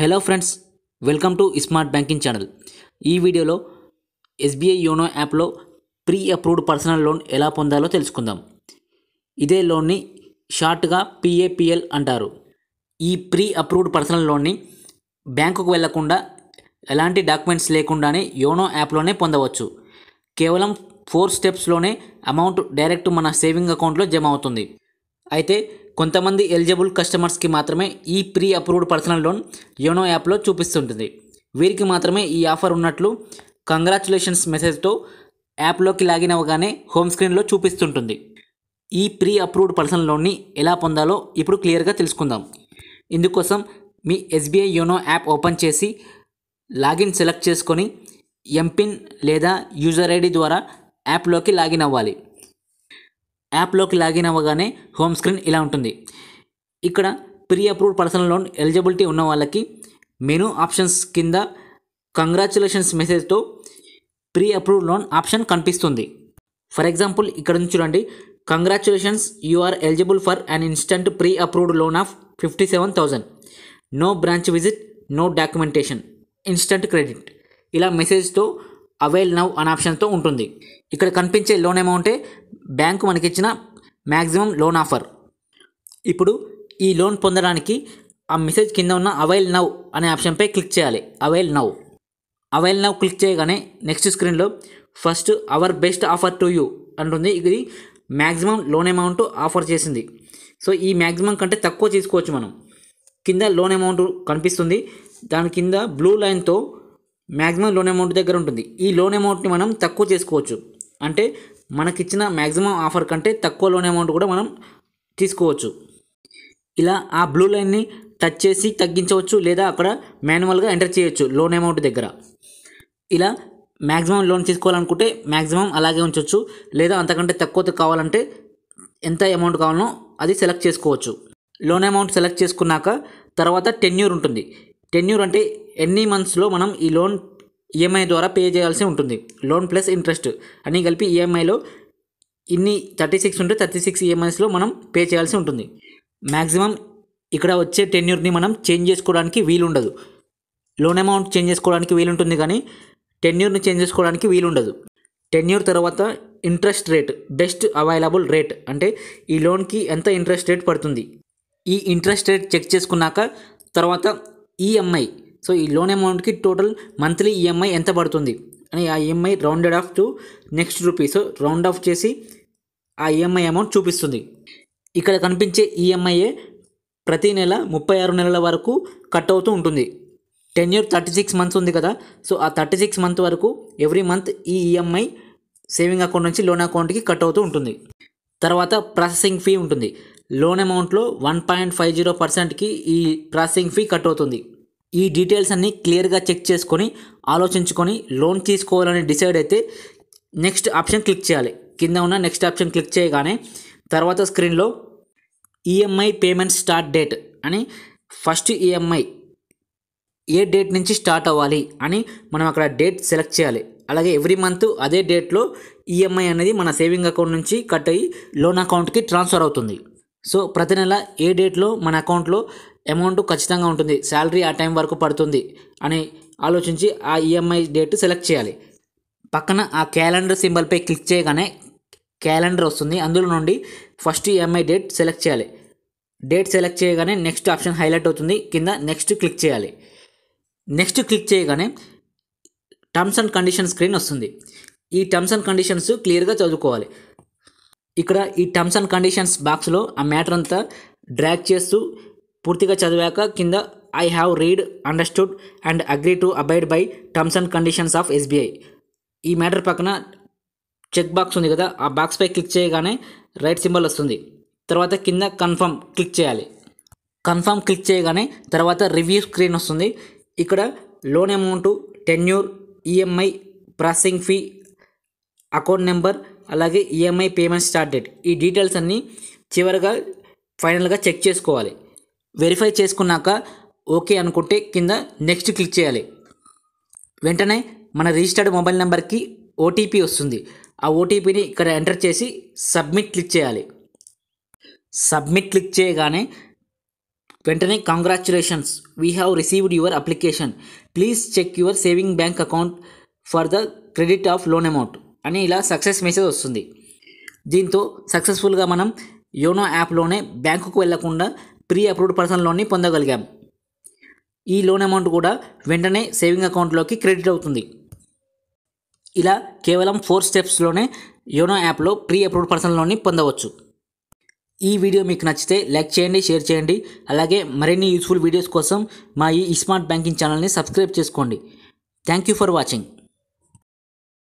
hello friends welcome to smart banking channel ఈ వీడియోలో SBI YONO యాప్లో ప్రీ అప్రూవ్డ్ పర్సనల్ లోన్ ఎలా పొందాలో తెలుసుకుందాం ఇదే లోన్ని షార్ట్గా పిఏపిఎల్ అంటారు ఈ ప్రీ అప్రూవ్డ్ పర్సనల్ లోన్ని బ్యాంకుకు వెళ్లకుండా ఎలాంటి డాక్యుమెంట్స్ లేకుండానే యోనో యాప్లోనే పొందవచ్చు కేవలం ఫోర్ స్టెప్స్లోనే అమౌంట్ డైరెక్ట్ మన సేవింగ్ అకౌంట్లో జమ అవుతుంది అయితే కొంతమంది ఎలిజిబుల్ కస్టమర్స్కి మాత్రమే ఈ pre approved personal loan YONO యాప్లో చూపిస్తుంటుంది వీరికి మాత్రమే ఈ ఆఫర్ ఉన్నట్లు కంగ్రాచులేషన్స్ మెసేజ్తో యాప్లోకి లాగిన్ అవ్వగానే హోమ్ స్క్రీన్లో చూపిస్తుంటుంది ఈ ప్రీ అప్రూవ్డ్ పర్సనల్ లోన్ని ఎలా పొందాలో ఇప్పుడు క్లియర్గా తెలుసుకుందాం ఇందుకోసం మీ ఎస్బీఐ యోనో యాప్ ఓపెన్ చేసి లాగిన్ సెలెక్ట్ చేసుకొని ఎంపిన్ లేదా యూజర్ ఐడి ద్వారా యాప్లోకి లాగిన్ అవ్వాలి యాప్లోకి లాగిన్ అవ్వగానే హోమ్ స్క్రీన్ ఇలా ఉంటుంది ఇక్కడ pre approved personal loan eligibility ఉన్న వాళ్ళకి మెనూ ఆప్షన్స్ కింద కంగ్రాచులేషన్స్ మెసేజ్తో ప్రీ అప్రూవ్డ్ లోన్ ఆప్షన్ కనిపిస్తుంది ఫర్ ఎగ్జాంపుల్ ఇక్కడ నుంచి చూడండి congratulations you are eligible for an instant pre approved loan of fifty seven thousand no branch visit no documentation instant credit ఇలా మెసేజ్తో అవైల్ నవ్ అనే ఆప్షన్తో ఉంటుంది ఇక్కడ కనిపించే లోన్ అమౌంటే బ్యాంకు మనకిచ్చిన మ్యాక్సిమం లోన్ ఆఫర్ ఇప్పుడు ఈ లోన్ పొందడానికి ఆ మెసేజ్ కింద ఉన్న అవైల్ నవ్ అనే ఆప్షన్పై క్లిక్ చేయాలి avail now avail now click చేయగానే నెక్స్ట్ స్క్రీన్లో first our best offer to you అంటుంది ఇది మ్యాక్సిమం లోన్ అమౌంట్ ఆఫర్ చేసింది సో ఈ మ్యాక్సిమం కంటే తక్కువ తీసుకోవచ్చు మనం కింద లోన్ అమౌంట్ కనిపిస్తుంది దాని కింద బ్లూ లైన్తో మ్యాక్సిమం లోన్ అమౌంట్ దగ్గర ఉంటుంది ఈ లోన్ అమౌంట్ని మనం తక్కువ చేసుకోవచ్చు అంటే మనకిచ్చిన మ్యాక్సిమం ఆఫర్ కంటే తక్కువ లోన్ అమౌంట్ కూడా మనం తీసుకోవచ్చు ఇలా ఆ బ్లూ లైన్ని టచ్ చేసి తగ్గించవచ్చు లేదా అక్కడ మాన్యువల్గా ఎంటర్ చేయొచ్చు లోన్ అమౌంట్ దగ్గర ఇలా మ్యాక్సిమం లోన్ తీసుకోవాలనుకుంటే మ్యాక్సిమం అలాగే ఉంచవచ్చు లేదా అంతకంటే తక్కువ కావాలంటే ఎంత అమౌంట్ కావాలనో అది సెలెక్ట్ చేసుకోవచ్చు లోన్ అమౌంట్ సెలెక్ట్ చేసుకున్నాక తర్వాత టెన్యూర్ ఉంటుంది టెన్యూర్ అంటే ఎన్ని మంత్స్లో మనం ఈ లోన్ ఈఎంఐ ద్వారా పే చేయాల్సి ఉంటుంది లోన్ ప్లస్ ఇంట్రెస్ట్ అని కలిపి ఈఎంఐలో ఇన్ని థర్టీ సిక్స్ ఉంటే థర్టీ సిక్స్ ఈఎంఐస్లో మనం పే చేయాల్సి ఉంటుంది మ్యాక్సిమం ఇక్కడ వచ్చే టెన్యూర్ని మనం చేంజ్ చేసుకోవడానికి వీలుండదు లోన్ అమౌంట్ చేంజ్ చేసుకోవడానికి వీలుంటుంది కానీ టెన్యూర్ని చేంజ్ చేసుకోవడానికి వీలుండదు టెన్యూర్ తర్వాత interest rate best available rate అంటే ఈ లోన్కి ఎంత ఇంట్రెస్ట్ రేట్ పడుతుంది ఈ ఇంట్రెస్ట్ రేట్ చెక్ చేసుకున్నాక తర్వాత ఈఎంఐ e సో ఈ లోన్ అమౌంట్కి టోటల్ మంత్లీ ఈఎంఐ ఎంత పడుతుంది అని ఆ EMI rounded off to next rupees round off చేసి ఆ ఈఎంఐ e అమౌంట్ చూపిస్తుంది ఇక్కడ కనిపించే ఈఎంఐఏ e ప్రతి నెల ముప్పై ఆరు నెలల వరకు కట్ అవుతూ ఉంటుంది ten year thirty six months ఉంది కదా సో ఆ థర్టీ సిక్స్ మంత్ వరకు ఎవ్రీ మంత్ ఈ ఈఎంఐ సేవింగ్ అకౌంట్ నుంచి లోన్ అకౌంట్కి కట్ అవుతూ ఉంటుంది తర్వాత ప్రాసెసింగ్ ఫీ ఉంటుంది లోన్ అమౌంట్లో వన్ పాయింట్ ఫైవ్ జీరో పర్సెంట్కి ఈ ప్రాసెసింగ్ ఫీ కట్ అవుతుంది ఈ డీటెయిల్స్ అన్నీ క్లియర్గా చెక్ చేసుకొని ఆలోచించుకొని లోన్ తీసుకోవాలని డిసైడ్ అయితే నెక్స్ట్ ఆప్షన్ క్లిక్ చేయాలి కింద ఉన్న నెక్స్ట్ ఆప్షన్ క్లిక్ చేయగానే తర్వాత స్క్రీన్లో EMI e payment start date అని ఫస్ట్ ఈఎంఐ e ఏ డేట్ నుంచి స్టార్ట్ అవ్వాలి అని మనం అక్కడ డేట్ సెలెక్ట్ చేయాలి అలాగే ఎవ్రీ మంత్ అదే డేట్లో ఈఎంఐ e అనేది మన సేవింగ్ అకౌంట్ నుంచి కట్ అయ్యి లోన్ అకౌంట్కి ట్రాన్స్ఫర్ అవుతుంది సో ప్రతి నెల ఏ డేట్లో మన అకౌంట్లో అమౌంట్ ఖచ్చితంగా ఉంటుంది శాలరీ ఆ టైం వరకు పడుతుంది అని ఆలోచించి ఆ ఈఎంఐ డేట్ సెలెక్ట్ చేయాలి పక్కన ఆ క్యాలెండర్ సింబల్పై క్లిక్ చేయగానే క్యాలెండర్ వస్తుంది అందులో నుండి ఫస్ట్ ఈఎంఐ డేట్ సెలెక్ట్ చేయాలి డేట్ సెలెక్ట్ చేయగానే నెక్స్ట్ ఆప్షన్ హైలైట్ అవుతుంది కింద నెక్స్ట్ క్లిక్ చేయాలి నెక్స్ట్ క్లిక్ చేయగానే టర్మ్స్ అండ్ కండిషన్ స్క్రీన్ వస్తుంది ఈ టర్మ్స్ అండ్ కండిషన్స్ క్లియర్గా చదువుకోవాలి ఇక్కడ ఈ టర్మ్స్ అండ్ కండిషన్స్ బాక్స్లో ఆ మ్యాటర్ అంతా డ్రాక్ చేస్తూ పూర్తిగా చదివాక కింద I have read understood and agree to abide by terms and conditions of SBI ఈ మ్యాటర్ పక్కన చెక్ బాక్స్ ఉంది కదా ఆ బాక్స్పై క్లిక్ చేయగానే రైట్ సింబల్ వస్తుంది తర్వాత కింద కన్ఫర్మ్ క్లిక్ చేయాలి కన్ఫర్మ్ క్లిక్ చేయగానే తర్వాత రివ్యూ స్క్రీన్ వస్తుంది ఇక్కడ loan amount tenure EMI processing fee account number అలాగే ఈఎంఐ పేమెంట్ స్టార్ట్ డేట్ ఈ డీటెయిల్స్ అన్నీ చివరిగా ఫైనల్గా చెక్ చేసుకోవాలి వెరిఫై చేసుకున్నాక ఓకే అనుకుంటే కింద నెక్స్ట్ క్లిక్ చేయాలి వెంటనే మన రిజిస్టర్డ్ మొబైల్ నెంబర్కి ఓటీపీ వస్తుంది ఆ ఓటీపీని ఇక్కడ ఎంటర్ చేసి సబ్మిట్ క్లిక్ చేయాలి సబ్మిట్ క్లిక్ చేయగానే వెంటనే congratulations we have received your application please check your saving bank account for the credit of loan amount అని ఇలా సక్సెస్ మెసేజ్ వస్తుంది దీంతో సక్సెస్ఫుల్గా మనం యోనో యాప్లోనే బ్యాంకుకు వెళ్లకుండా ప్రీ అప్రూవ్డ్ పర్సన్ లోన్ని పొందగలిగాం ఈ లోన్ అమౌంట్ కూడా వెంటనే సేవింగ్ అకౌంట్లోకి క్రెడిట్ అవుతుంది ఇలా కేవలం ఫోర్ స్టెప్స్లోనే యోనో యాప్లో ప్రీ అప్రూవ్డ్ పర్సన్ లోన్ని పొందవచ్చు ఈ వీడియో మీకు నచ్చితే లైక్ చేయండి షేర్ చేయండి అలాగే మరిన్ని యూస్ఫుల్ వీడియోస్ కోసం మా ఈ స్మార్ట్ బ్యాంకింగ్ ఛానల్ని సబ్స్క్రైబ్ చేసుకోండి థ్యాంక్ యూ ఫర్ వాచింగ్